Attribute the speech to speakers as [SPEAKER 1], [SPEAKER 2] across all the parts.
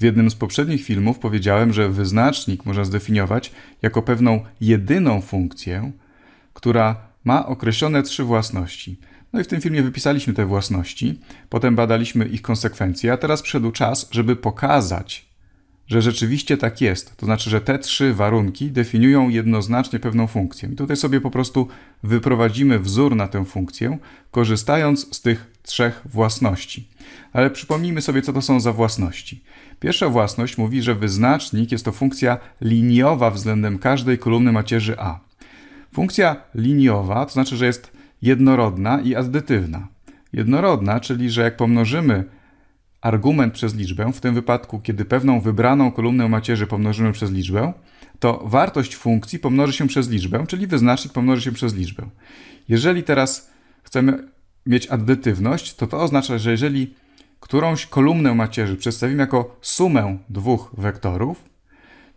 [SPEAKER 1] W jednym z poprzednich filmów powiedziałem, że wyznacznik można zdefiniować jako pewną jedyną funkcję, która ma określone trzy własności. No i w tym filmie wypisaliśmy te własności, potem badaliśmy ich konsekwencje, a teraz przyszedł czas, żeby pokazać, że rzeczywiście tak jest. To znaczy, że te trzy warunki definiują jednoznacznie pewną funkcję. I tutaj sobie po prostu wyprowadzimy wzór na tę funkcję, korzystając z tych trzech własności. Ale przypomnijmy sobie, co to są za własności. Pierwsza własność mówi, że wyznacznik jest to funkcja liniowa względem każdej kolumny macierzy A. Funkcja liniowa to znaczy, że jest jednorodna i addytywna. Jednorodna, czyli że jak pomnożymy argument przez liczbę, w tym wypadku, kiedy pewną wybraną kolumnę macierzy pomnożymy przez liczbę, to wartość funkcji pomnoży się przez liczbę, czyli wyznacznik pomnoży się przez liczbę. Jeżeli teraz chcemy mieć addytywność, to to oznacza, że jeżeli którąś kolumnę macierzy przedstawimy jako sumę dwóch wektorów,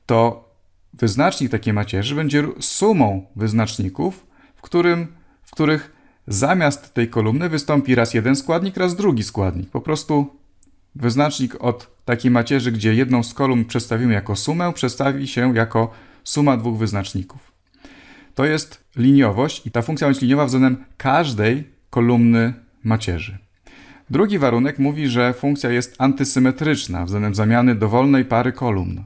[SPEAKER 1] to wyznacznik takiej macierzy będzie sumą wyznaczników, w, którym, w których zamiast tej kolumny wystąpi raz jeden składnik, raz drugi składnik. Po prostu wyznacznik od takiej macierzy, gdzie jedną z kolumn przedstawimy jako sumę, przedstawi się jako suma dwóch wyznaczników. To jest liniowość i ta funkcja ma być liniowa względem każdej kolumny macierzy. Drugi warunek mówi, że funkcja jest antysymetryczna względem zamiany dowolnej pary kolumn.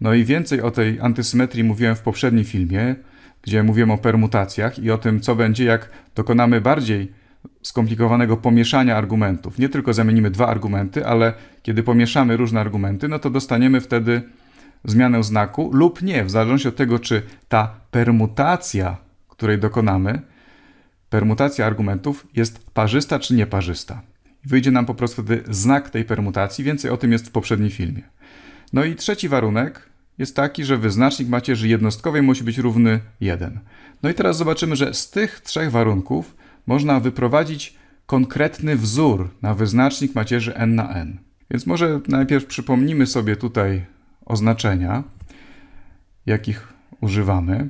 [SPEAKER 1] No i więcej o tej antysymetrii mówiłem w poprzednim filmie, gdzie mówiłem o permutacjach i o tym, co będzie, jak dokonamy bardziej skomplikowanego pomieszania argumentów. Nie tylko zamienimy dwa argumenty, ale kiedy pomieszamy różne argumenty, no to dostaniemy wtedy zmianę znaku lub nie, w zależności od tego, czy ta permutacja, której dokonamy, permutacja argumentów jest parzysta czy nieparzysta. Wyjdzie nam po prostu wtedy znak tej permutacji, więcej o tym jest w poprzednim filmie. No i trzeci warunek jest taki, że wyznacznik macierzy jednostkowej musi być równy 1. No i teraz zobaczymy, że z tych trzech warunków można wyprowadzić konkretny wzór na wyznacznik macierzy n na n. Więc może najpierw przypomnimy sobie tutaj oznaczenia, jakich używamy.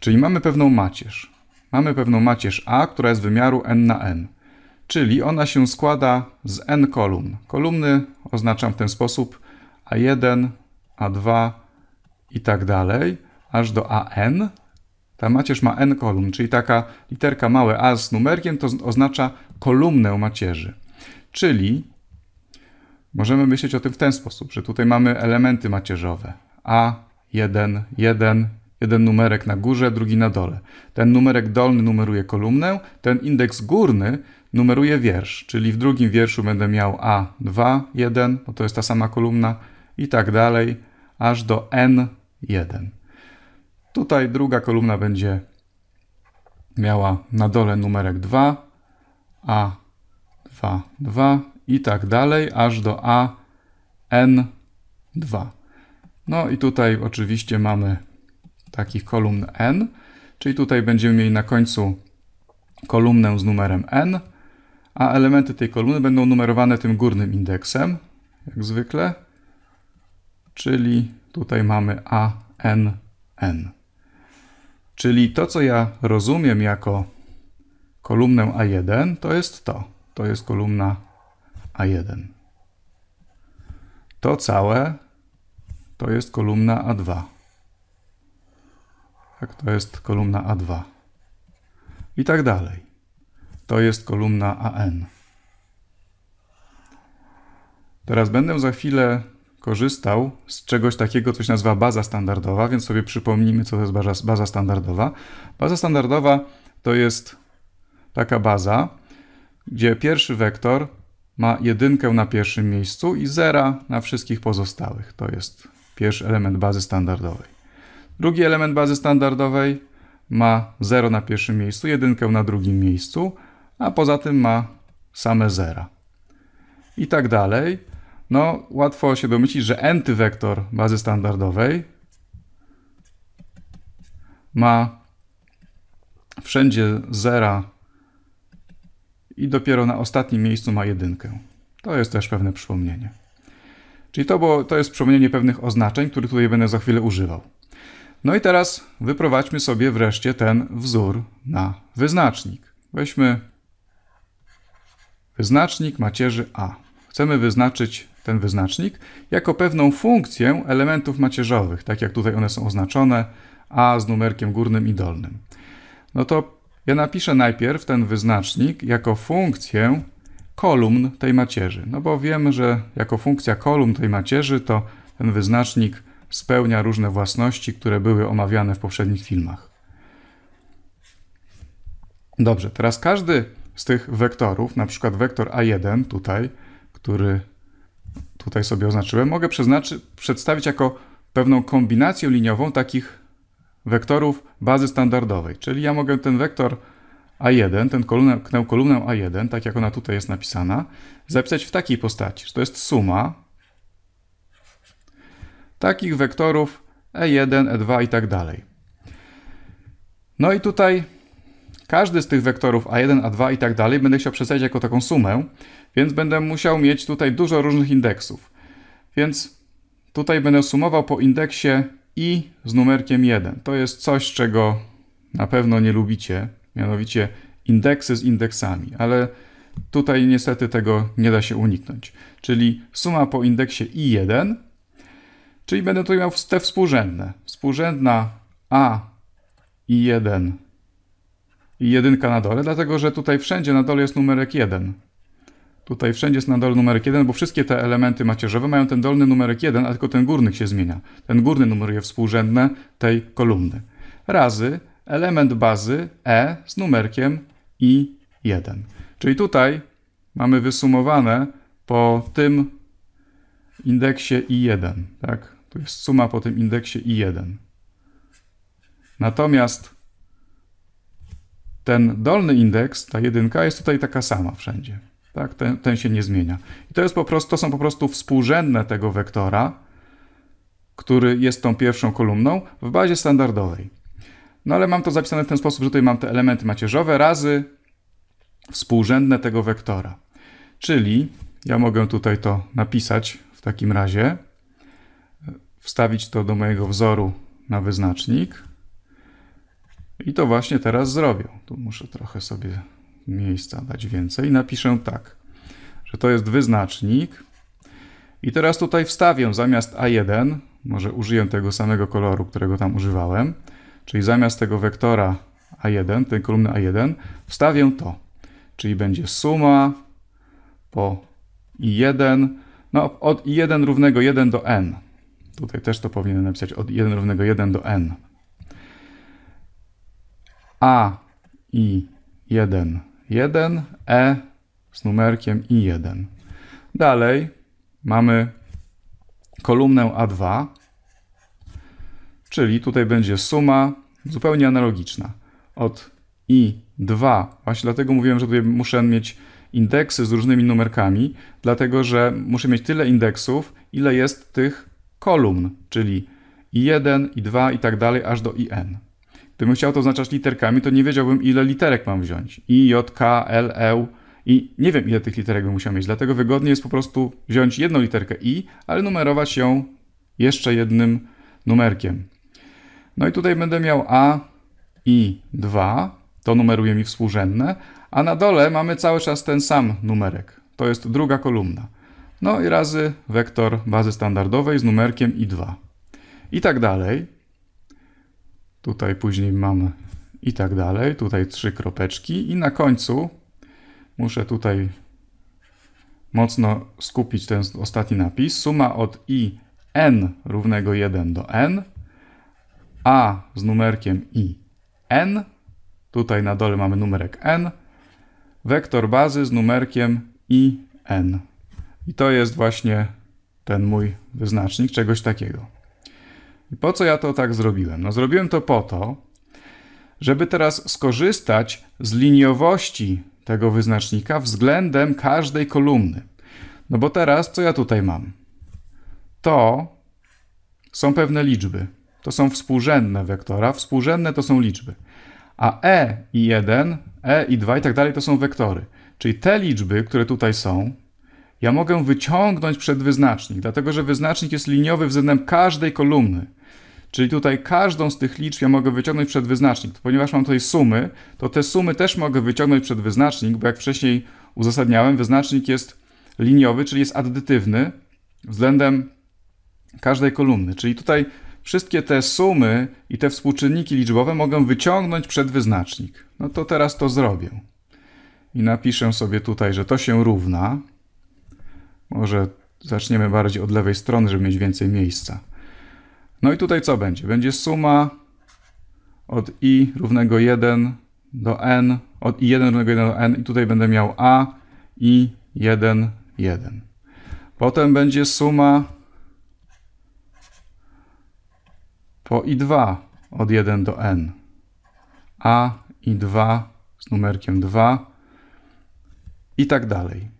[SPEAKER 1] Czyli mamy pewną macierz mamy pewną macierz A, która jest wymiaru n na n, czyli ona się składa z n kolumn. Kolumny oznaczam w ten sposób A1, A2 i tak dalej, aż do AN. Ta macierz ma n kolumn, czyli taka literka małe a z numerkiem to oznacza kolumnę macierzy. Czyli możemy myśleć o tym w ten sposób, że tutaj mamy elementy macierzowe A1, 1, Jeden numerek na górze, drugi na dole. Ten numerek dolny numeruje kolumnę, ten indeks górny numeruje wiersz, czyli w drugim wierszu będę miał A2, 1, bo to jest ta sama kolumna i tak dalej, aż do N1. Tutaj druga kolumna będzie miała na dole numerek 2, A2, 2 i tak dalej, aż do AN2. No i tutaj oczywiście mamy takich kolumn n, czyli tutaj będziemy mieli na końcu kolumnę z numerem n, a elementy tej kolumny będą numerowane tym górnym indeksem, jak zwykle, czyli tutaj mamy a, n, n. Czyli to, co ja rozumiem jako kolumnę A1, to jest to. To jest kolumna A1. To całe to jest kolumna A2 tak, to jest kolumna A2 i tak dalej. To jest kolumna AN. Teraz będę za chwilę korzystał z czegoś takiego, co się nazywa baza standardowa, więc sobie przypomnijmy, co to jest baza, baza standardowa. Baza standardowa to jest taka baza, gdzie pierwszy wektor ma jedynkę na pierwszym miejscu i zera na wszystkich pozostałych. To jest pierwszy element bazy standardowej. Drugi element bazy standardowej ma 0 na pierwszym miejscu, jedynkę na drugim miejscu, a poza tym ma same zera. I tak dalej. No, łatwo się domyślić, że wektor bazy standardowej ma wszędzie zera i dopiero na ostatnim miejscu ma jedynkę. To jest też pewne przypomnienie. Czyli to, bo to jest przypomnienie pewnych oznaczeń, które tutaj będę za chwilę używał. No i teraz wyprowadźmy sobie wreszcie ten wzór na wyznacznik. Weźmy wyznacznik macierzy A. Chcemy wyznaczyć ten wyznacznik jako pewną funkcję elementów macierzowych, tak jak tutaj one są oznaczone, A z numerkiem górnym i dolnym. No to ja napiszę najpierw ten wyznacznik jako funkcję kolumn tej macierzy, no bo wiem, że jako funkcja kolumn tej macierzy to ten wyznacznik spełnia różne własności, które były omawiane w poprzednich filmach. Dobrze, teraz każdy z tych wektorów, na przykład wektor A1 tutaj, który tutaj sobie oznaczyłem, mogę przedstawić jako pewną kombinację liniową takich wektorów bazy standardowej. Czyli ja mogę ten wektor A1, ten kolumnę, tę kolumnę A1, tak jak ona tutaj jest napisana, zapisać w takiej postaci, że to jest suma takich wektorów E1, E2 i tak dalej. No i tutaj każdy z tych wektorów A1, A2 i tak dalej będę chciał przesadzić jako taką sumę, więc będę musiał mieć tutaj dużo różnych indeksów. Więc tutaj będę sumował po indeksie i z numerkiem 1. To jest coś, czego na pewno nie lubicie, mianowicie indeksy z indeksami, ale tutaj niestety tego nie da się uniknąć. Czyli suma po indeksie i1 Czyli będę tutaj miał te współrzędne. Współrzędna A i 1 i 1 na dole, dlatego że tutaj wszędzie na dole jest numerek 1. Tutaj wszędzie jest na dole numerek 1, bo wszystkie te elementy macierzowe mają ten dolny numerek 1, a tylko ten górny się zmienia. Ten górny numer jest współrzędny tej kolumny. Razy element bazy E z numerkiem i 1. Czyli tutaj mamy wysumowane po tym indeksie i1, tak? to jest suma po tym indeksie i 1. Natomiast ten dolny indeks, ta jedynka, jest tutaj taka sama wszędzie. Tak? Ten, ten się nie zmienia. I to, jest po prostu, to są po prostu współrzędne tego wektora, który jest tą pierwszą kolumną w bazie standardowej. No ale mam to zapisane w ten sposób, że tutaj mam te elementy macierzowe razy współrzędne tego wektora. Czyli ja mogę tutaj to napisać w takim razie wstawić to do mojego wzoru na wyznacznik. I to właśnie teraz zrobię. Tu muszę trochę sobie miejsca dać więcej. Napiszę tak, że to jest wyznacznik. I teraz tutaj wstawię zamiast A1, może użyję tego samego koloru, którego tam używałem, czyli zamiast tego wektora A1, tej kolumny A1, wstawię to. Czyli będzie suma po I1, no od I1 równego 1 do N. Tutaj też to powinienem napisać od 1 równego 1 do n. A i 1, 1, E z numerkiem i 1. Dalej mamy kolumnę A2, czyli tutaj będzie suma zupełnie analogiczna od i2. Właśnie dlatego mówiłem, że tutaj muszę mieć indeksy z różnymi numerkami, dlatego że muszę mieć tyle indeksów, ile jest tych kolumn, czyli i1, i2 i tak dalej, aż do in. Gdybym chciał to oznaczać literkami, to nie wiedziałbym, ile literek mam wziąć. I, J, K, L, L e, i nie wiem, ile tych literek bym musiał mieć. Dlatego wygodnie jest po prostu wziąć jedną literkę i, ale numerować ją jeszcze jednym numerkiem. No i tutaj będę miał A, I, 2. To numeruje mi współrzędne. A na dole mamy cały czas ten sam numerek. To jest druga kolumna
[SPEAKER 2] no i razy
[SPEAKER 1] wektor bazy standardowej z numerkiem i 2. I tak dalej. Tutaj później mam i tak dalej. Tutaj trzy kropeczki i na końcu muszę tutaj mocno skupić ten ostatni napis. Suma od i n równego 1 do n, a z numerkiem i n, tutaj na dole mamy numerek n, wektor bazy z numerkiem i n. I to jest właśnie ten mój wyznacznik, czegoś takiego. I po co ja to tak zrobiłem? No zrobiłem to po to, żeby teraz skorzystać z liniowości tego wyznacznika względem każdej kolumny. No bo teraz co ja tutaj mam? To są pewne liczby. To są współrzędne wektora. Współrzędne to są liczby. A e i 1, e i 2 i tak dalej to są wektory. Czyli te liczby, które tutaj są, ja mogę wyciągnąć przed wyznacznik, dlatego że wyznacznik jest liniowy względem każdej kolumny. Czyli tutaj każdą z tych liczb ja mogę wyciągnąć przed wyznacznik. Ponieważ mam tutaj sumy, to te sumy też mogę wyciągnąć przed wyznacznik, bo jak wcześniej uzasadniałem, wyznacznik jest liniowy, czyli jest addytywny względem każdej kolumny. Czyli tutaj wszystkie te sumy i te współczynniki liczbowe mogę wyciągnąć przed wyznacznik. No to teraz to zrobię. I napiszę sobie tutaj, że to się równa może zaczniemy bardziej od lewej strony, żeby mieć więcej miejsca. No i tutaj co będzie? Będzie suma od i równego 1 do n, od i1 równego 1 do n i tutaj będę miał a i 1, 1. Potem będzie suma po i2 od 1 do n. a i 2 z numerkiem 2 i tak dalej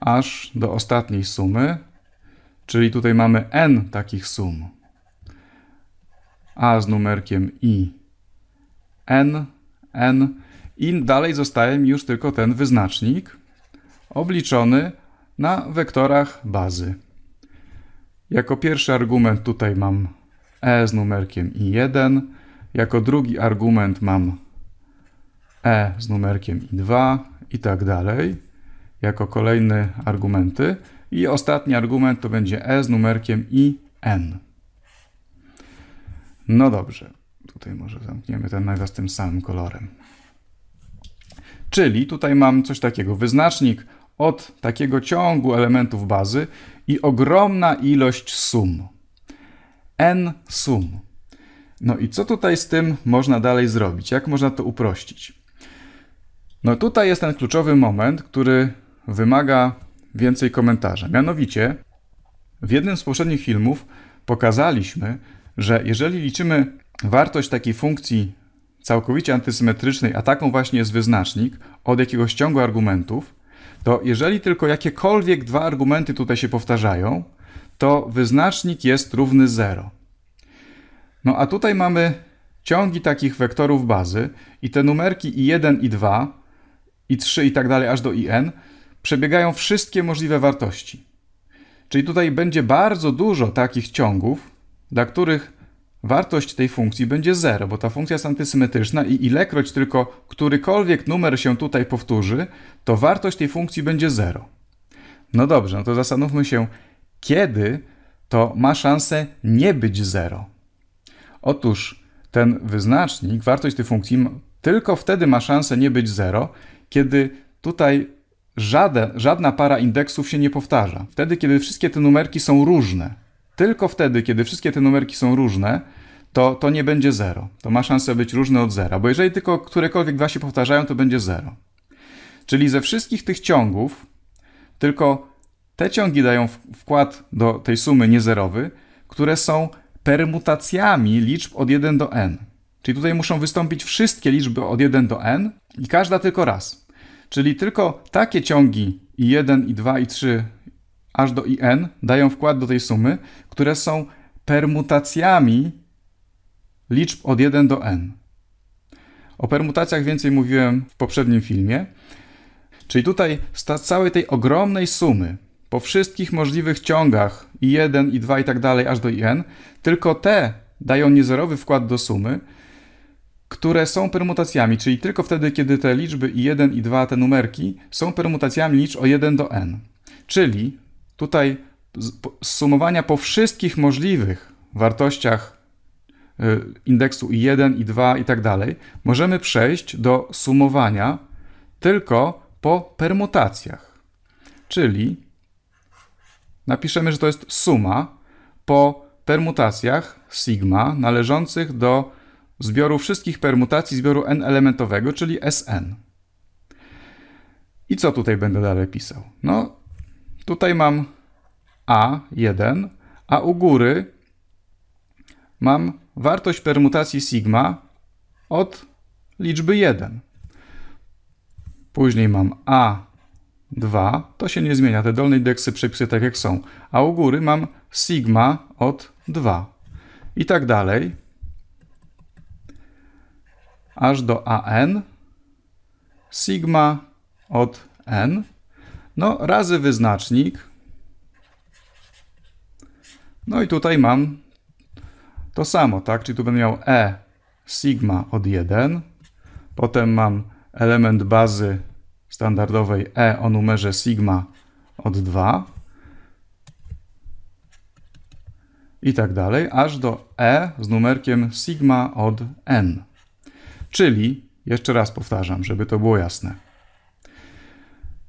[SPEAKER 1] aż do ostatniej sumy, czyli tutaj mamy n takich sum. A z numerkiem i, n, n i dalej zostaje mi już tylko ten wyznacznik obliczony na wektorach bazy. Jako pierwszy argument tutaj mam e z numerkiem i1, jako drugi argument mam e z numerkiem i2 i tak dalej jako kolejne argumenty. I ostatni argument to będzie E z numerkiem i N. No dobrze, tutaj może zamkniemy ten nawias tym samym kolorem. Czyli tutaj mam coś takiego, wyznacznik od takiego ciągu elementów bazy i ogromna ilość sum. N sum. No i co tutaj z tym można dalej zrobić? Jak można to uprościć? No tutaj jest ten kluczowy moment, który wymaga więcej komentarza. Mianowicie, w jednym z poprzednich filmów pokazaliśmy, że jeżeli liczymy wartość takiej funkcji całkowicie antysymetrycznej, a taką właśnie jest wyznacznik, od jakiegoś ciągu argumentów, to jeżeli tylko jakiekolwiek dwa argumenty tutaj się powtarzają, to wyznacznik jest równy 0. No a tutaj mamy ciągi takich wektorów bazy i te numerki i1, i2, i3 i tak dalej aż do i n przebiegają wszystkie możliwe wartości. Czyli tutaj będzie bardzo dużo takich ciągów, dla których wartość tej funkcji będzie 0, bo ta funkcja jest antysymetryczna i ilekroć tylko którykolwiek numer się tutaj powtórzy, to wartość tej funkcji będzie 0. No dobrze, no to zastanówmy się, kiedy to ma szansę nie być 0. Otóż ten wyznacznik, wartość tej funkcji, tylko wtedy ma szansę nie być 0, kiedy tutaj żadna para indeksów się nie powtarza. Wtedy, kiedy wszystkie te numerki są różne, tylko wtedy, kiedy wszystkie te numerki są różne, to, to nie będzie zero. To ma szansę być różne od zera, bo jeżeli tylko którekolwiek dwa się powtarzają, to będzie zero. Czyli ze wszystkich tych ciągów, tylko te ciągi dają wkład do tej sumy niezerowy, które są permutacjami liczb od 1 do n. Czyli tutaj muszą wystąpić wszystkie liczby od 1 do n i każda tylko raz. Czyli tylko takie ciągi i 1, i 2, i 3 aż do IN dają wkład do tej sumy, które są permutacjami liczb od 1 do N. O permutacjach więcej mówiłem w poprzednim filmie. Czyli tutaj z całej tej ogromnej sumy, po wszystkich możliwych ciągach i 1, i 2 i tak dalej, aż do IN, tylko te dają niezerowy wkład do sumy, które są permutacjami, czyli tylko wtedy, kiedy te liczby i 1 i 2, te numerki, są permutacjami liczb o 1 do n. Czyli tutaj sumowania po wszystkich możliwych wartościach y, indeksu i 1, i 2 i tak dalej, możemy przejść do sumowania tylko po permutacjach. Czyli napiszemy, że to jest suma po permutacjach sigma należących do zbioru wszystkich permutacji zbioru n elementowego, czyli Sn. I co tutaj będę dalej pisał? No, tutaj mam A1, a u góry mam wartość permutacji sigma od liczby 1. Później mam A2, to się nie zmienia, te dolne indeksy przepisy tak jak są, a u góry mam sigma od 2 i tak dalej aż do AN, sigma od N, no razy wyznacznik. No i tutaj mam to samo, tak? Czyli tu będę miał E sigma od 1, potem mam element bazy standardowej E o numerze sigma od 2 i tak dalej, aż do E z numerkiem sigma od n. Czyli, jeszcze raz powtarzam, żeby to było jasne.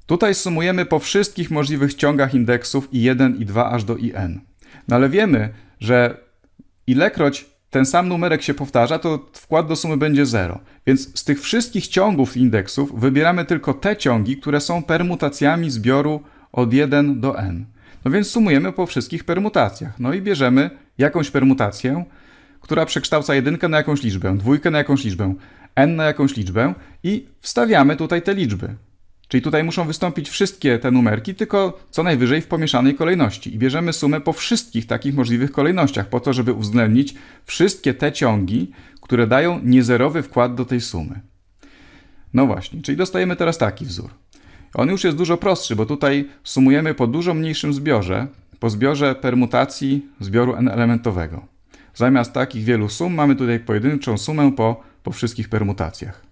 [SPEAKER 1] Tutaj sumujemy po wszystkich możliwych ciągach indeksów i1, i2 aż do in. No ale wiemy, że ilekroć ten sam numerek się powtarza, to wkład do sumy będzie 0. Więc z tych wszystkich ciągów indeksów wybieramy tylko te ciągi, które są permutacjami zbioru od 1 do n. No więc sumujemy po wszystkich permutacjach. No i bierzemy jakąś permutację, która przekształca jedynkę na jakąś liczbę, dwójkę na jakąś liczbę, n na jakąś liczbę i wstawiamy tutaj te liczby. Czyli tutaj muszą wystąpić wszystkie te numerki, tylko co najwyżej w pomieszanej kolejności. I bierzemy sumę po wszystkich takich możliwych kolejnościach, po to, żeby uwzględnić wszystkie te ciągi, które dają niezerowy wkład do tej sumy. No właśnie, czyli dostajemy teraz taki wzór. On już jest dużo prostszy, bo tutaj sumujemy po dużo mniejszym zbiorze, po zbiorze permutacji zbioru n elementowego. Zamiast takich wielu sum mamy tutaj pojedynczą sumę po, po wszystkich permutacjach.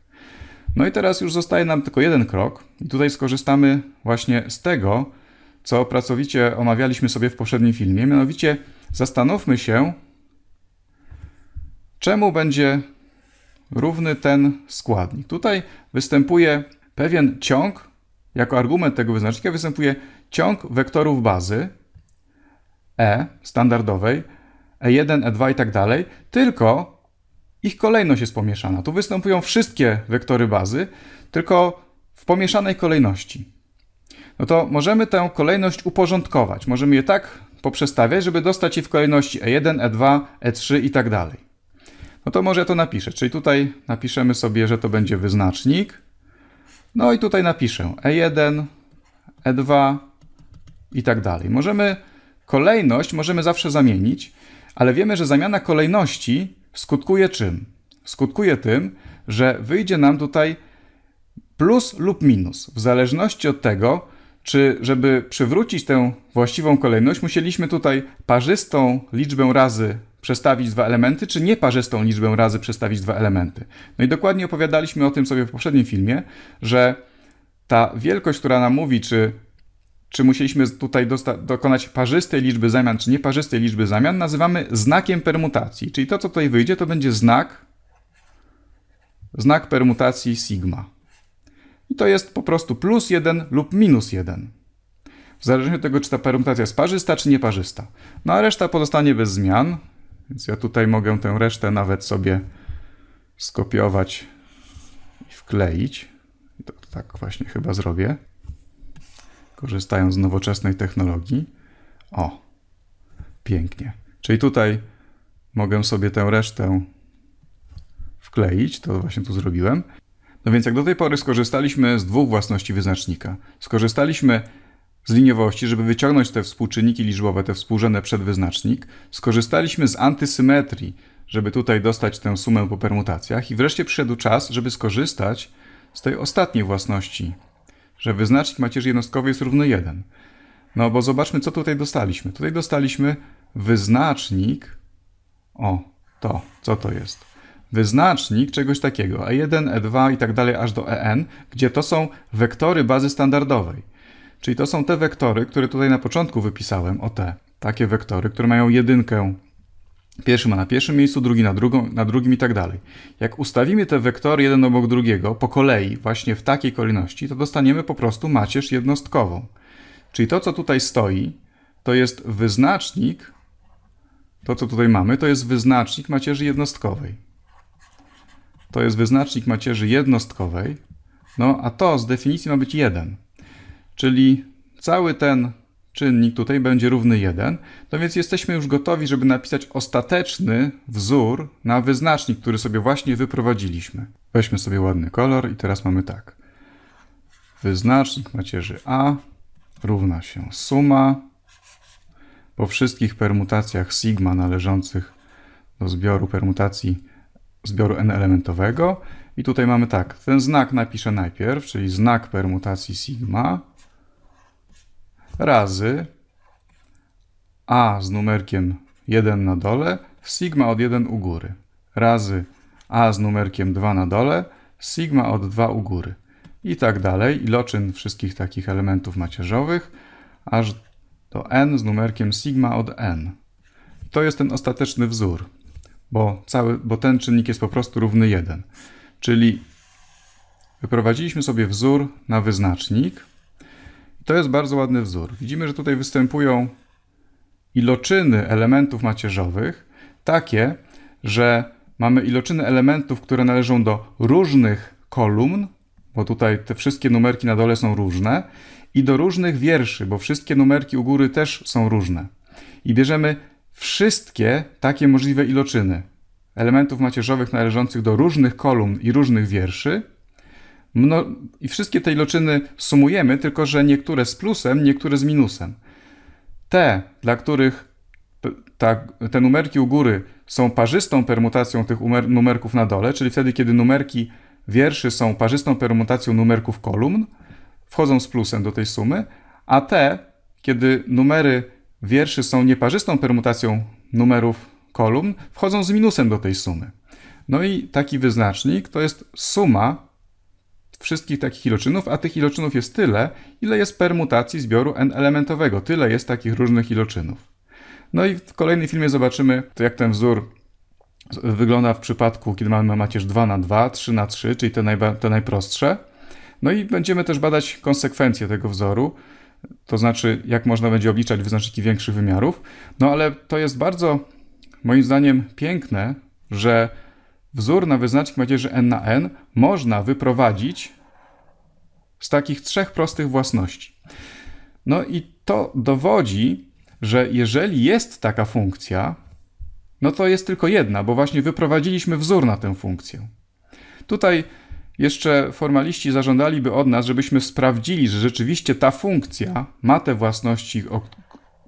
[SPEAKER 1] No i teraz już zostaje nam tylko jeden krok i tutaj skorzystamy właśnie z tego, co pracowicie omawialiśmy sobie w poprzednim filmie, mianowicie zastanówmy się, czemu będzie równy ten składnik. Tutaj występuje pewien ciąg, jako argument tego wyznacznika występuje ciąg wektorów bazy E standardowej, E1, E2 i tak dalej, tylko ich kolejność jest pomieszana. Tu występują wszystkie wektory bazy, tylko w pomieszanej kolejności. No to możemy tę kolejność uporządkować. Możemy je tak poprzestawiać, żeby dostać je w kolejności E1, E2, E3 i tak dalej. No to może ja to napiszę. Czyli tutaj napiszemy sobie, że to będzie wyznacznik. No i tutaj napiszę E1, E2 i tak dalej. Możemy kolejność możemy zawsze zamienić, ale wiemy, że zamiana kolejności skutkuje czym? Skutkuje tym, że wyjdzie nam tutaj plus lub minus, w zależności od tego, czy żeby przywrócić tę właściwą kolejność, musieliśmy tutaj parzystą liczbę razy przestawić dwa elementy, czy nieparzystą liczbę razy przestawić dwa elementy. No i dokładnie opowiadaliśmy o tym sobie w poprzednim filmie, że ta wielkość, która nam mówi, czy czy musieliśmy tutaj dokonać parzystej liczby zamian, czy nieparzystej liczby zamian, nazywamy znakiem permutacji. Czyli to, co tutaj wyjdzie, to będzie znak, znak permutacji sigma. I to jest po prostu plus 1 lub minus 1. W zależności od tego, czy ta permutacja jest parzysta, czy nieparzysta. No a reszta pozostanie bez zmian, więc ja tutaj mogę tę resztę nawet sobie skopiować i wkleić. I to tak właśnie chyba zrobię korzystając z nowoczesnej technologii. O, pięknie. Czyli tutaj mogę sobie tę resztę wkleić, to właśnie tu zrobiłem. No więc jak do tej pory skorzystaliśmy z dwóch własności wyznacznika. Skorzystaliśmy z liniowości, żeby wyciągnąć te współczynniki liczbowe, te współrzędne przed wyznacznik. Skorzystaliśmy z antysymetrii, żeby tutaj dostać tę sumę po permutacjach. I wreszcie przyszedł czas, żeby skorzystać z tej ostatniej własności że wyznacznik macierzy jednostkowej jest równy 1. No bo zobaczmy, co tutaj dostaliśmy. Tutaj dostaliśmy wyznacznik, o, to, co to jest? Wyznacznik czegoś takiego, E1, E2 i tak dalej, aż do EN, gdzie to są wektory bazy standardowej. Czyli to są te wektory, które tutaj na początku wypisałem, o te, takie wektory, które mają jedynkę Pierwszy ma na pierwszym miejscu, drugi na, drugą, na drugim i tak dalej. Jak ustawimy te wektory jeden obok drugiego po kolei, właśnie w takiej kolejności, to dostaniemy po prostu macierz jednostkową. Czyli to, co tutaj stoi, to jest wyznacznik, to co tutaj mamy, to jest wyznacznik macierzy jednostkowej. To jest wyznacznik macierzy jednostkowej, no a to z definicji ma być 1. Czyli cały ten czynnik tutaj będzie równy 1, no więc jesteśmy już gotowi, żeby napisać ostateczny wzór na wyznacznik, który sobie właśnie wyprowadziliśmy. Weźmy sobie ładny kolor i teraz mamy tak. Wyznacznik macierzy A równa się suma po wszystkich permutacjach sigma należących do zbioru permutacji zbioru n-elementowego. I tutaj mamy tak, ten znak napiszę najpierw, czyli znak permutacji sigma razy a z numerkiem 1 na dole, sigma od 1 u góry, razy a z numerkiem 2 na dole, sigma od 2 u góry i tak dalej. Iloczyn wszystkich takich elementów macierzowych aż do n z numerkiem sigma od n. To jest ten ostateczny wzór, bo, cały, bo ten czynnik jest po prostu równy 1. Czyli wyprowadziliśmy sobie wzór na wyznacznik, to jest bardzo ładny wzór. Widzimy, że tutaj występują iloczyny elementów macierzowych, takie, że mamy iloczyny elementów, które należą do różnych kolumn, bo tutaj te wszystkie numerki na dole są różne, i do różnych wierszy, bo wszystkie numerki u góry też są różne. I bierzemy wszystkie takie możliwe iloczyny elementów macierzowych należących do różnych kolumn i różnych wierszy, Mno... I wszystkie te iloczyny sumujemy, tylko że niektóre z plusem, niektóre z minusem. Te, dla których ta, te numerki u góry są parzystą permutacją tych umer, numerków na dole, czyli wtedy, kiedy numerki wierszy są parzystą permutacją numerków kolumn, wchodzą z plusem do tej sumy, a te, kiedy numery wierszy są nieparzystą permutacją numerów kolumn, wchodzą z minusem do tej sumy. No i taki wyznacznik to jest suma wszystkich takich iloczynów, a tych iloczynów jest tyle, ile jest permutacji zbioru n-elementowego. Tyle jest takich różnych iloczynów. No i w kolejnym filmie zobaczymy, to jak ten wzór wygląda w przypadku, kiedy mamy macierz 2 na 2, 3 na 3, czyli te, najba, te najprostsze. No i będziemy też badać konsekwencje tego wzoru, to znaczy jak można będzie obliczać wyznaczniki większych wymiarów. No ale to jest bardzo, moim zdaniem, piękne, że wzór na wyznacznik macierzy n na n można wyprowadzić z takich trzech prostych własności. No i to dowodzi, że jeżeli jest taka funkcja, no to jest tylko jedna, bo właśnie wyprowadziliśmy wzór na tę funkcję. Tutaj jeszcze formaliści zażądaliby od nas, żebyśmy sprawdzili, że rzeczywiście ta funkcja ma te własności, o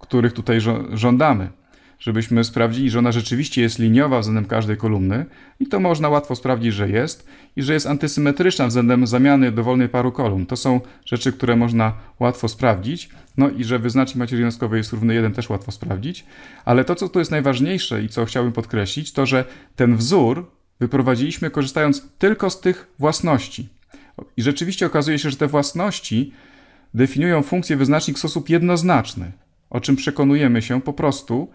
[SPEAKER 1] których tutaj żądamy żebyśmy sprawdzili, że ona rzeczywiście jest liniowa względem każdej kolumny i to można łatwo sprawdzić, że jest i że jest antysymetryczna względem zamiany dowolnej paru kolumn. To są rzeczy, które można łatwo sprawdzić. No i że wyznacznik materii jest równy 1 też łatwo sprawdzić. Ale to, co tu jest najważniejsze i co chciałbym podkreślić, to, że ten wzór wyprowadziliśmy korzystając tylko z tych własności. I rzeczywiście okazuje się, że te własności definiują funkcję wyznacznik w sposób jednoznaczny, o czym przekonujemy się po prostu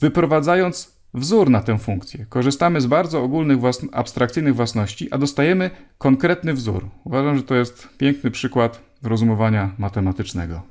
[SPEAKER 1] wyprowadzając wzór na tę funkcję. Korzystamy z bardzo ogólnych, własno abstrakcyjnych własności, a dostajemy konkretny wzór. Uważam, że to jest piękny przykład rozumowania matematycznego.